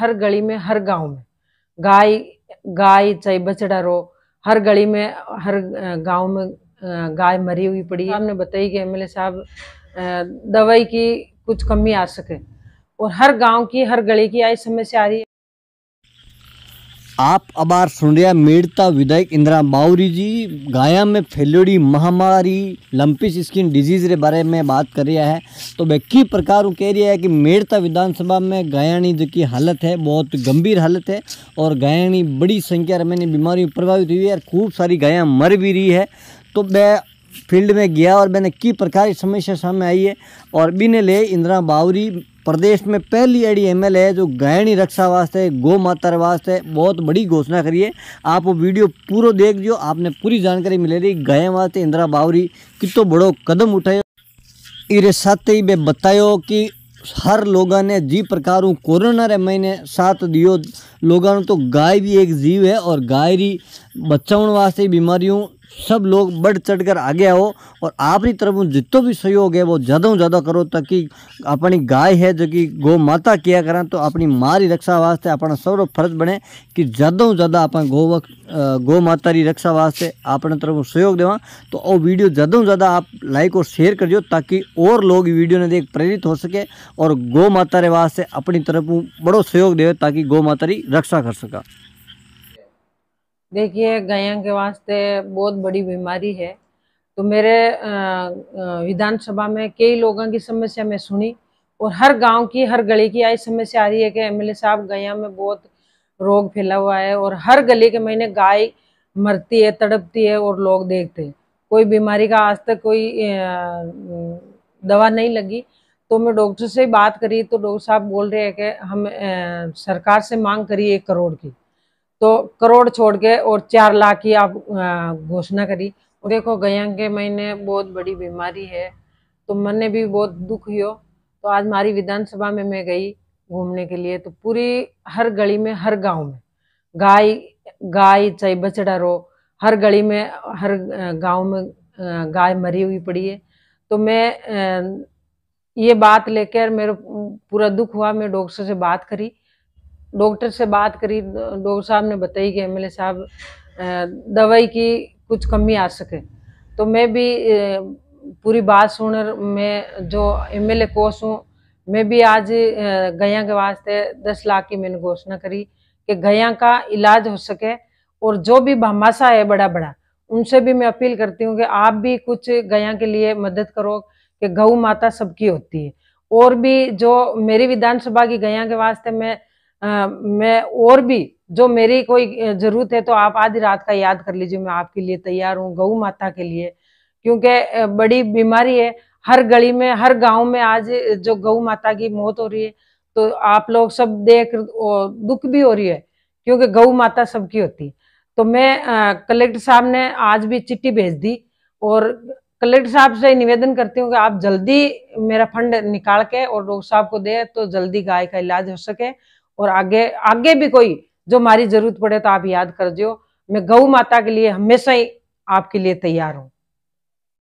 हर गली में हर गांव में गाय गाय चाहे बछड़ा रो हर गली में हर गांव में गाय मरी हुई पड़ी हमने बताई कि एमएलए साहब दवाई की कुछ कमी आ सके और हर गांव की हर गली की आई समस्या आ रही है आप अबार सुन रहे मेड़ता विधायक इंदिरा माउरी जी गाया में फैलोड़ी महामारी लंपिस स्किन डिजीज के बारे में बात कर रहा है तो वे की प्रकार वो कह रही है कि मेड़ता विधानसभा में गायाणी जो की हालत है बहुत गंभीर हालत है और गायाणी बड़ी संख्या में बीमारी प्रभावित हुई है और खूब सारी गाया मर भी रही है तो वे फील्ड में गया और मैंने की प्रकार की समस्या सामने आई है और बिने ले इंदिरा बावरी प्रदेश में पहली एडी एमएलए है जो गायणी रक्षा वास्ते गौ माता वास्ते बहुत बड़ी घोषणा करी है आप वो वीडियो पूरा देख दियो आपने पूरी जानकारी रही गाय वास्ते इंदिरा बावरी कितो बड़ो कदम उठाए इरे साथ ही बे बतायो कि हर लोगों ने जी प्रकार कोरोना रे महीने साथ दियो लोगों तो गाय भी एक जीव है और गाय री बचाने वास्ते बीमारियों सब लोग बढ़ चढ़ कर आगे आओ और आपकी तरफ जितो भी सहयोग है वो ज़्यादा ज़्यादा करो ताकि अपनी गाय है जो कि गौ माता किया करें तो अपनी माँ की रक्षा वास्ते अपना सौरो फर्ज बने कि ज़्यादा ज़्यादा अपना गौ गौ माता की रक्षा वास्ते अपने तरफ सहयोग देव तो वो वीडियो ज़्यादा ज़्यादा आप लाइक और शेयर कर दियो ताकि और लोग वीडियो ने देख प्रेरित हो सके और गौ माता वास्ते अपनी तरफ बड़ो सहयोग दे ताकि गौ माता की रक्षा कर सका देखिए गया के वास्ते बहुत बड़ी बीमारी है तो मेरे विधानसभा में कई लोगों की समस्या मैं सुनी और हर गांव की हर गली की आई समस्या आ रही है कि एमएलए साहब गया में बहुत रोग फैला हुआ है और हर गली के महीने गाय मरती है तड़पती है और लोग देखते हैं कोई बीमारी का आज तक कोई दवा नहीं लगी तो मैं डॉक्टर से बात करी तो डॉक्टर साहब बोल रहे हैं कि हम सरकार से मांग करी एक करोड़ की तो करोड़ छोड़ के और चार लाख की आप घोषणा करी और देखो गयांग के महीने बहुत बड़ी बीमारी है तो मन ने भी बहुत दुख हो तो आज हमारी विधानसभा में मैं गई घूमने के लिए तो पूरी हर गली में हर गांव में गाय गाय चाहे बछड़ा रो हर गली में हर गांव में गाय मरी हुई पड़ी है तो मैं ये बात लेकर मेरा पूरा दुख हुआ मैं डॉक्टर से बात करी डॉक्टर से बात करी डॉक्टर साहब ने बताई कि एम साहब दवाई की कुछ कमी आ सके तो मैं भी पूरी बात सुन मैं जो एम एल कोष हूँ मैं भी आज गया के वास्ते दस लाख की मैंने घोषणा करी कि गया का इलाज हो सके और जो भी भामाशा है बड़ा बड़ा उनसे भी मैं अपील करती हूँ कि आप भी कुछ गया के लिए मदद करो कि गऊ माता सबकी होती है और भी जो मेरी विधानसभा की गया के वास्ते मैं मैं और भी जो मेरी कोई जरूरत है तो आप आधी रात का याद कर लीजिए मैं आपके लिए तैयार हूँ गऊ माता के लिए क्योंकि बड़ी बीमारी है हर गली में हर गांव में आज जो गऊ माता की मौत हो रही है तो आप लोग सब देख दुख भी हो रही है क्योंकि गऊ माता सबकी होती है तो मैं कलेक्टर साहब ने आज भी चिट्ठी भेज दी और कलेक्टर साहब से निवेदन करती हूँ कि आप जल्दी मेरा फंड निकाल के और डॉक्टर साहब को दे तो जल्दी गाय का इलाज हो सके और आगे आगे भी कोई जो हमारी जरूरत पड़े तो आप याद कर दियो मैं गौ माता के लिए हमेशा ही आपके लिए तैयार हूँ